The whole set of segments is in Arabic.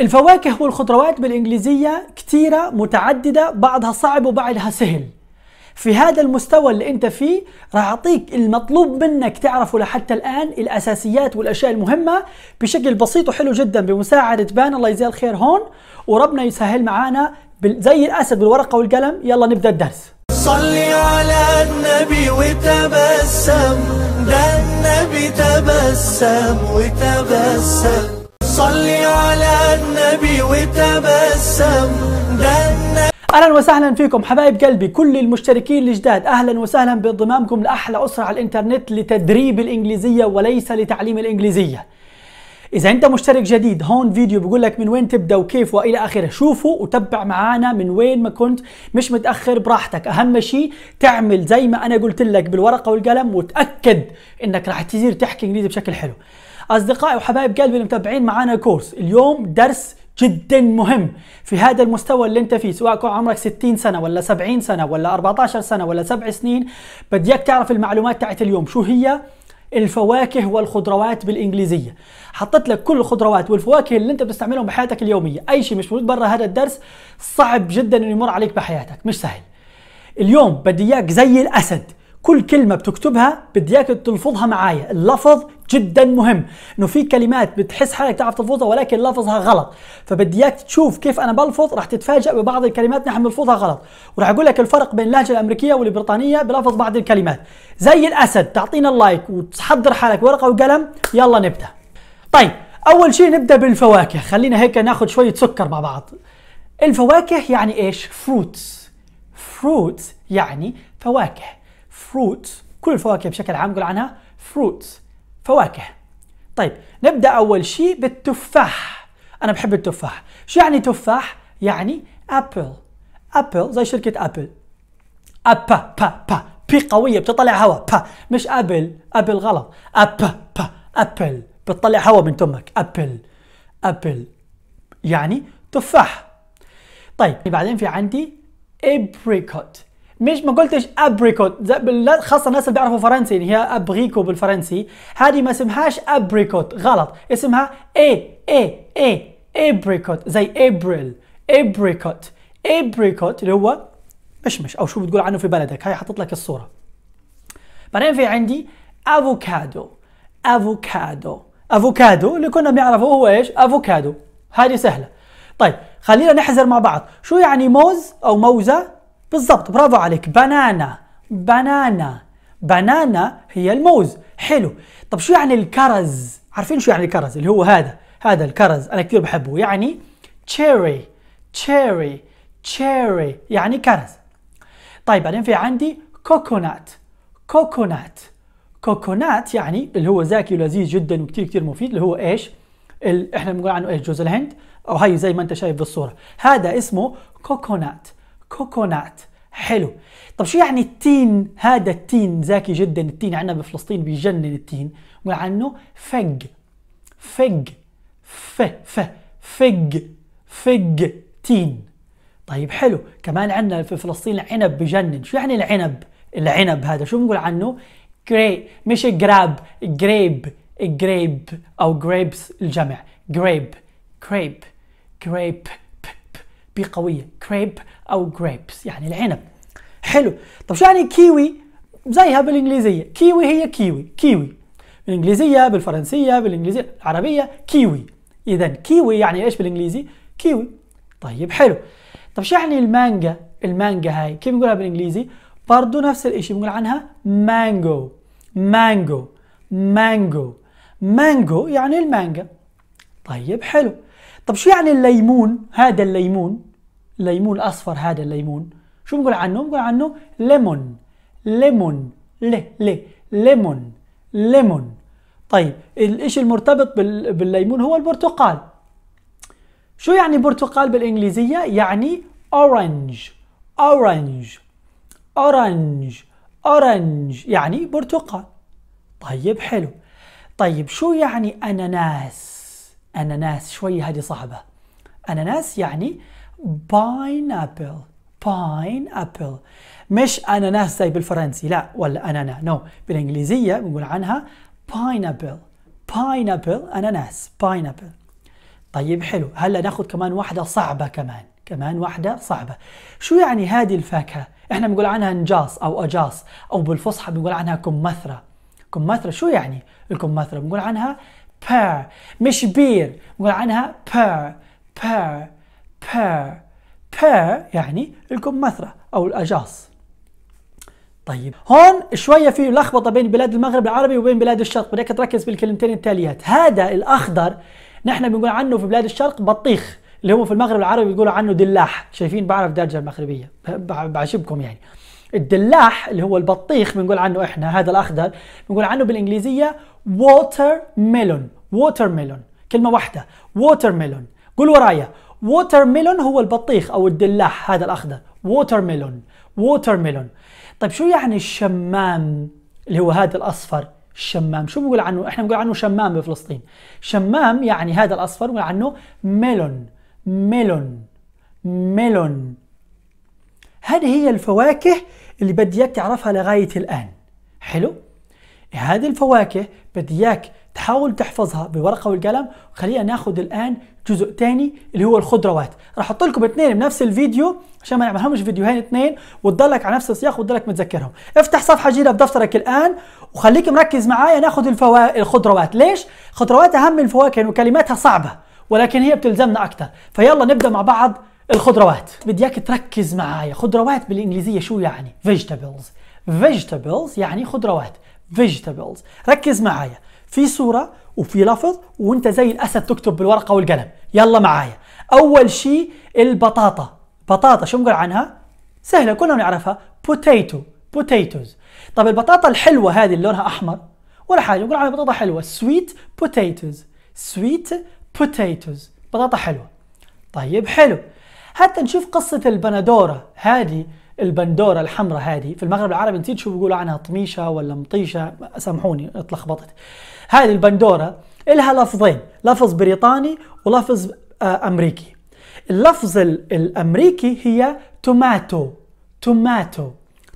الفواكه والخضروات بالإنجليزية كتيرة متعددة بعضها صعب وبعضها سهل في هذا المستوى اللي انت فيه راح اعطيك المطلوب منك تعرفه لحتى الان الاساسيات والاشياء المهمه بشكل بسيط وحلو جدا بمساعده بان الله يجزاه الخير هون وربنا يسهل معانا زي الاسد بالورقه والقلم يلا نبدا الدرس صلي على النبي وتبسم ده النبي تبسم وتبسم صل على النبي وتبسم اهلا وسهلا فيكم حبايب قلبي كل المشتركين الجداد اهلا وسهلا بانضمامكم لاحلى اسره على الانترنت لتدريب الانجليزيه وليس لتعليم الانجليزيه اذا انت مشترك جديد هون فيديو بقول لك من وين تبدا وكيف والى اخره شوفوا وتبع معانا من وين ما كنت مش متاخر براحتك اهم شيء تعمل زي ما انا قلت لك بالورقه والقلم وتاكد انك راح تصير تحكي انجليزي بشكل حلو أصدقائي وحبايب قلبي المتابعين معانا كورس اليوم درس جدا مهم في هذا المستوى اللي انت فيه سواء كان عمرك 60 سنه ولا 70 سنه ولا 14 سنه ولا سبع سنين بديك تعرف المعلومات تاعت اليوم شو هي الفواكه والخضروات بالانجليزيه حطيت لك كل الخضروات والفواكه اللي انت بتستعملهم بحياتك اليوميه اي شيء مش موجود برا هذا الدرس صعب جدا انه يمر عليك بحياتك مش سهل اليوم بدي اياك زي الاسد كل كلمه بتكتبها بدي اياك تلفظها معايا اللفظ جدا مهم انه في كلمات بتحس حالك تعرف تلفظها ولكن لفظها غلط فبدي اياك تشوف كيف انا بلفظ راح تتفاجئ ببعض الكلمات نحن بنلفظها غلط وراح اقول لك الفرق بين اللهجه الامريكيه والبريطانيه بلفظ بعض الكلمات زي الاسد تعطينا اللايك وتحضر حالك ورقه وقلم يلا نبدا طيب اول شيء نبدا بالفواكه خلينا هيك ناخذ شويه سكر مع بعض الفواكه يعني ايش فروتس فروتس يعني فواكه فروت كل الفواكه بشكل عام نقول عنها فروتس فواكه طيب نبدأ أول شيء بالتفاح أنا بحب التفاح شو يعني تفاح؟ يعني أبل أبل زي شركة أبل أبا با با بي قوية بتطلع هواء با مش أبل أبل غلط أبا با أبل بتطلع هواء من تمك أبل أبل يعني تفاح طيب بعدين في عندي ابريكوت مش ما قلتش ابريكوت خاصه الناس اللي بيعرفوا فرنسي اللي هي ابريكو بالفرنسي هذه ما اسمهاش ابريكوت غلط اسمها اي اي اي ابريكوت زي ابريل ابريكوت ابريكوت اللي هو مشمش او شو بتقول عنه في بلدك هاي حطيت لك الصوره بعدين في عندي افوكادو افوكادو افوكادو اللي كنا بنعرفه هو ايش افوكادو هذه سهله طيب خلينا نحزر مع بعض شو يعني موز او موزه بالضبط برافو عليك بنانا بنانا بنانا هي الموز حلو طب شو يعني الكرز عارفين شو يعني الكرز اللي هو هذا هذا الكرز انا كثير بحبه يعني تشيري تشيري تشيري يعني كرز طيب بعدين في عندي كوكونات كوكونات كوكونات يعني اللي هو زاكي ولذيذ جدا وكثير كثير مفيد اللي هو ايش ال... احنا بنقول عنه ايش جوز الهند او هي زي ما انت شايف بالصوره هذا اسمه كوكونات كوكونات حلو طب شو يعني التين هذا التين زاكي جدا التين عندنا بفلسطين بيجنن التين بنقول عنه فج فج ف ف فج فج تين طيب حلو كمان عندنا في فلسطين العنب بجنن شو يعني العنب العنب هذا شو بنقول عنه جري مش جراب جريب جريب او جريبس الجمع جريب جريب جريب, جريب. قويه كريب او جريبس يعني العنب حلو طب شو يعني كيوي زيها بالانجليزيه كيوي هي كيوي كيوي بالانجليزيه بالفرنسيه بالانجليزيه العربيه كيوي اذا كيوي يعني ايش بالانجليزي كيوي طيب حلو طب شو يعني المانجا المانجا هاي كيف بنقولها بالانجليزي برضه نفس الاشي بنقول عنها مانجو مانجو مانجو مانجو يعني المانجا طيب حلو طب شو يعني الليمون هذا الليمون الليمون الاصفر هذا الليمون شو بنقول عنه بنقول عنه ليمون ليمون ل ل ليمون ليمون طيب الشيء المرتبط بالليمون هو البرتقال شو يعني برتقال بالانجليزيه يعني أورانج أورانج أورانج أورانج يعني برتقال طيب حلو طيب شو يعني اناناس أناناس شوية هذه صعبة أناناس يعني pineapple pineapple مش أناناس زي بالفرنسي لا ولا أنانا نو no. بالإنجليزية بنقول عنها pineapple pineapple أناناس pineapple طيب حلو هلا ناخذ كمان واحدة صعبة كمان كمان واحدة صعبة شو يعني هذه الفاكهة؟ احنا بنقول عنها نجاص أو أجاص أو بالفصحى بنقول عنها كمثرى كمثرى شو يعني الكمثرى؟ بنقول عنها بير مش بير نقول عنها بير بير بير بير يعني الكمثرى أو الأجاص طيب هون شوية في لخبطة بين بلاد المغرب العربي وبين بلاد الشرق بدك تركز بالكلمتين التاليات هذا الأخضر نحن بنقول عنه في بلاد الشرق بطيخ اللي هم في المغرب العربي بيقولوا عنه دلاح شايفين بعرف درجة المغربية بعجبكم يعني الدلاح اللي هو البطيخ بنقول عنه احنا هذا الاخضر بنقول عنه بالانجليزيه ووتر ميلون ووتر ميلون كلمه واحده ووتر ميلون قول ورايا ووتر ميلون هو البطيخ او الدلاح هذا الاخضر ووتر ميلون ووتر ميلون طيب شو يعني الشمام اللي هو هذا الاصفر الشمام شو بنقول عنه احنا بنقول عنه شمام بفلسطين شمام يعني هذا الاصفر بنقول عنه ميلون ميلون ميلون هذه هي الفواكه اللي بدياك تعرفها لغاية الآن حلو؟ هذه الفواكه بدياك تحاول تحفظها بورقة والقلم خلينا ناخذ الآن جزء ثاني اللي هو الخضروات راح احط لكم اثنين بنفس الفيديو عشان ما نعملهمش فيديوهين اثنين وتضلك على نفس السياق وتضلك متذكرهم افتح صفحة جديدة بدفترك الآن وخليك مركز معايا ناخذ الفوا... الخضروات ليش؟ خضروات أهم من الفواكه وكلماتها صعبة ولكن هي بتلزمنا أكثر فيلا نبدأ مع بعض الخضروات بدي اياك تركز معايا خضروات بالانجليزيه شو يعني فيجيتابلز فيجيتابلز يعني خضروات فيجيتابلز ركز معايا في صوره وفي لفظ وانت زي الاسد تكتب بالورقه والقلم يلا معايا اول شيء البطاطا بطاطا شو نقول عنها سهله كلنا نعرفها بوتيتو بوتيتوز طب البطاطا الحلوه هذه اللي لونها احمر ولا حاجه نقول عنها بطاطا حلوه سويت بوتيتوز سويت بوتيتوز بطاطا حلوه طيب حلو حتى نشوف قصة البندورة هذه البندورة الحمراء هذه في المغرب العربي نسيت شو بيقولوا عنها طميشة ولا مطيشة سامحوني اتلخبطت هذه البندورة إلها لفظين لفظ بريطاني ولفظ آه، أمريكي اللفظ الأمريكي هي توماتو توماتو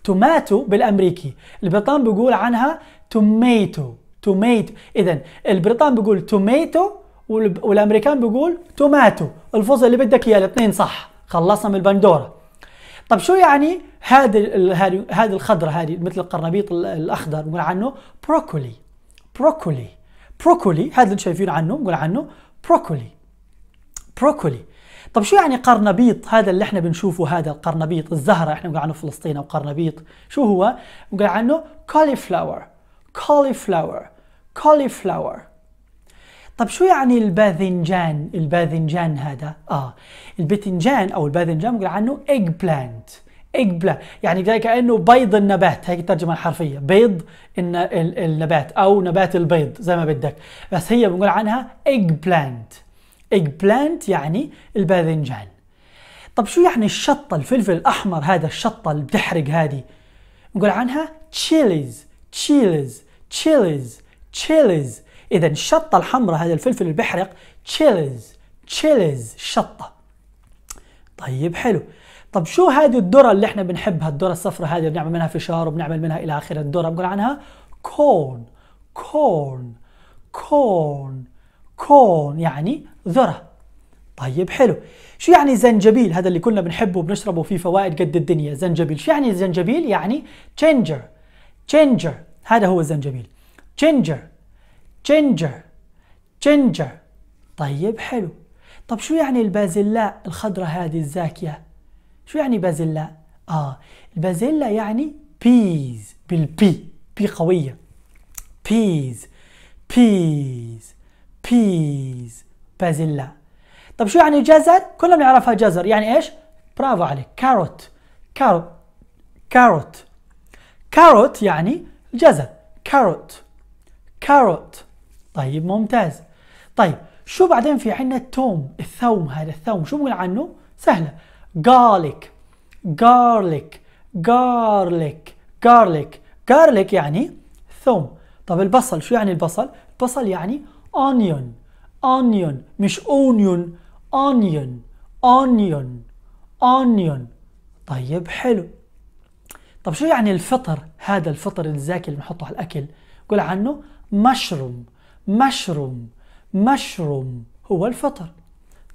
توماتو بالأمريكي البريطان بيقول عنها توميتو توميتو إذا البريطان بيقول توميتو والامريكان بيقول توماتو الفوز اللي بدك اياه الاثنين صح خلصنا من البندوره طب شو يعني هذا هذه هذه الخضره هذه مثل القرنبيط الاخضر نقول عنه بروكولي بروكولي بروكولي هذا اللي شايفين عنه نقول عنه بروكولي بروكولي طب شو يعني قرنبيط هذا اللي احنا بنشوفه هذا القرنبيط الزهره احنا بنقول عنه فلسطين او قرنبيط شو هو بنقول عنه كوليفلاور كوليفلاور كوليفلاور طب شو يعني الباذنجان الباذنجان هذا اه الباذنجان او الباذنجان بنقول عنه ايج بلانت ايج بلانت يعني زي كانه بيض النبات هيك الترجمه الحرفيه بيض النبات او نبات البيض زي ما بدك بس هي بنقول عنها ايج بلانت ايج بلانت يعني الباذنجان طب شو يعني الشطه الفلفل الاحمر هذا الشطه اللي بتحرق هذه بنقول عنها تشيليز تشيليز تشيليز تشيليز اذا الشطه الحمراء هذا الفلفل البحرق تشيلز تشيلز شطه طيب حلو طب شو هذه الذره اللي احنا بنحبها الذره الصفراء هذه بنعمل منها فشار وبنعمل منها الى اخره الذره بنقول عنها كورن كورن كورن كورن يعني ذره طيب حلو شو يعني زنجبيل هذا اللي كلنا بنحبه وبنشربه فيه فوائد قد الدنيا زنجبيل شو يعني زنجبيل يعني جينجر جينجر هذا هو الزنجبيل جينجر جينجر جينجر طيب حلو طب شو يعني البازلاء الخضرة هذه الزاكية شو يعني بازلاء آه البازلاء يعني بيز بالبي بي قوية بيز بيز بيز بازلاء طب شو يعني جزر كلنا نعرفها جزر يعني ايش برافو عليك كاروت كاروت كاروت كاروت يعني جزر كاروت كاروت طيب ممتاز طيب شو بعدين في عندنا التوم الثوم هذا الثوم شو بنقول عنه سهلة garlic garlic garlic garlic garlic يعني ثوم طب البصل شو يعني البصل البصل يعني onion onion مش onion onion onion onion طيب حلو طب شو يعني الفطر هذا الفطر الزاكي اللي بنحطه على الاكل قول عنه مشروم مشروم مشروم هو الفطر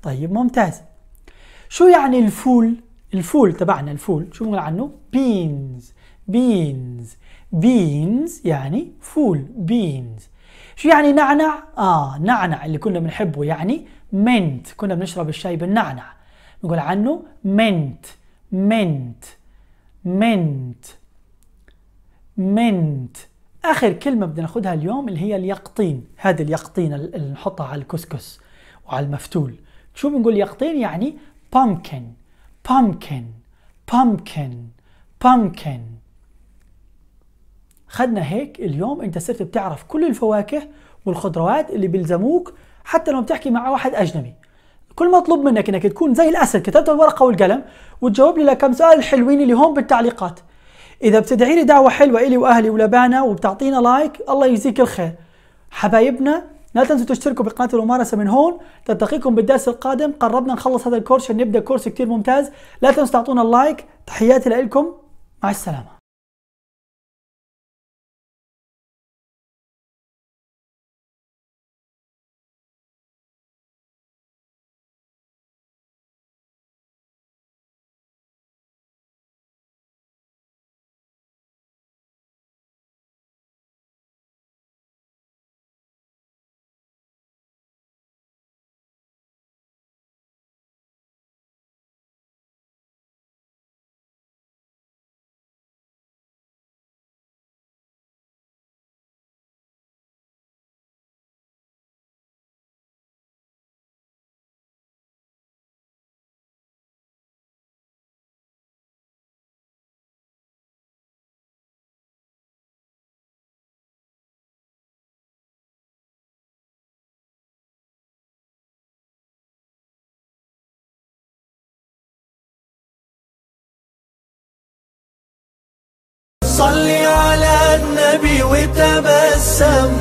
طيب ممتاز شو يعني الفول الفول تبعنا الفول شو بنقول عنه بينز بينز بينز يعني فول بينز شو يعني نعنع اه نعنع اللي كنا بنحبه يعني منت كنا بنشرب الشاي بالنعنع بنقول عنه منت منت منت منت اخر كلمه بدنا ناخذها اليوم اللي هي اليقطين هذه اليقطين اللي نحطها على الكسكس وعلى المفتول شو بنقول يقطين يعني pumpkin pumpkin pumpkin pumpkin خدنا هيك اليوم انت صرت بتعرف كل الفواكه والخضروات اللي بيلزموك حتى لو بتحكي مع واحد اجنبي كل مطلوب منك انك تكون زي الاسد كتبت الورقه والقلم وتجاوب لي لكم سؤال حلوين اللي هون بالتعليقات اذا بتدعي لي دعوه حلوه الي واهلي ولبانا وبتعطينا لايك الله يجزيك الخير حبايبنا لا تنسوا تشتركوا بقناه الممارسه من هون تلتقيكم بالدرس القادم قربنا نخلص هذا الكورس نبدا كورس كتير ممتاز لا تنسوا تعطونا اللايك تحياتي لكم مع السلامه صلي على النبي وتبسم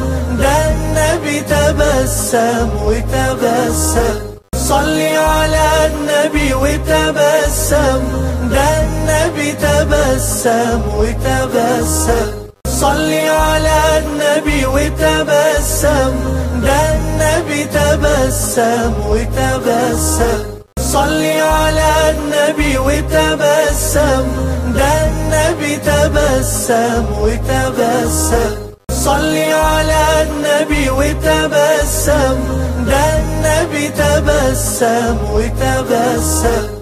ده النبي تبسم وتبسم صلي على النبي وتبسم ده النبي تبسم وتبسم صلي على النبي وتبسم ده النبي تبسم وتبسم صلي على النبي وتبسم ده النبي تبسم وتبسم صلي على النبي وتبسم ده النبي تبسم وتبسم